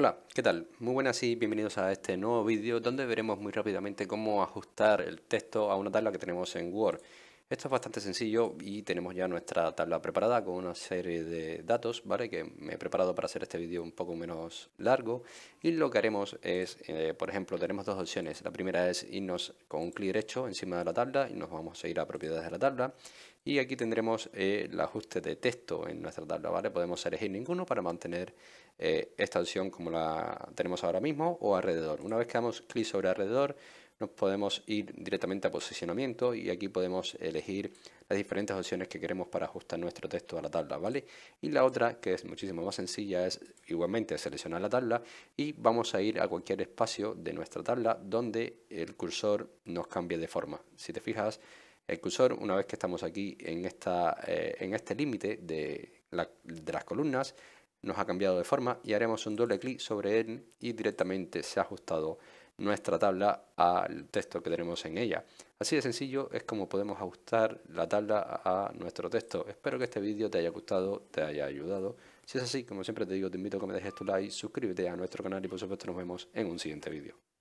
Hola, ¿qué tal? Muy buenas y bienvenidos a este nuevo vídeo donde veremos muy rápidamente cómo ajustar el texto a una tabla que tenemos en Word. Esto es bastante sencillo y tenemos ya nuestra tabla preparada con una serie de datos, ¿vale? Que me he preparado para hacer este vídeo un poco menos largo y lo que haremos es, eh, por ejemplo, tenemos dos opciones. La primera es irnos con un clic derecho encima de la tabla y nos vamos a ir a propiedades de la tabla y aquí tendremos eh, el ajuste de texto en nuestra tabla, ¿vale? Podemos elegir ninguno para mantener eh, esta opción como la tenemos ahora mismo o alrededor. Una vez que damos clic sobre alrededor nos podemos ir directamente a posicionamiento y aquí podemos elegir las diferentes opciones que queremos para ajustar nuestro texto a la tabla, ¿vale? Y la otra, que es muchísimo más sencilla, es igualmente seleccionar la tabla y vamos a ir a cualquier espacio de nuestra tabla donde el cursor nos cambie de forma. Si te fijas, el cursor, una vez que estamos aquí en, esta, eh, en este límite de las columnas, nos ha cambiado de forma y haremos un doble clic sobre él y directamente se ha ajustado nuestra tabla al texto que tenemos en ella. Así de sencillo es como podemos ajustar la tabla a nuestro texto. Espero que este vídeo te haya gustado, te haya ayudado. Si es así, como siempre te digo, te invito a que me dejes tu like, suscríbete a nuestro canal y por supuesto nos vemos en un siguiente vídeo.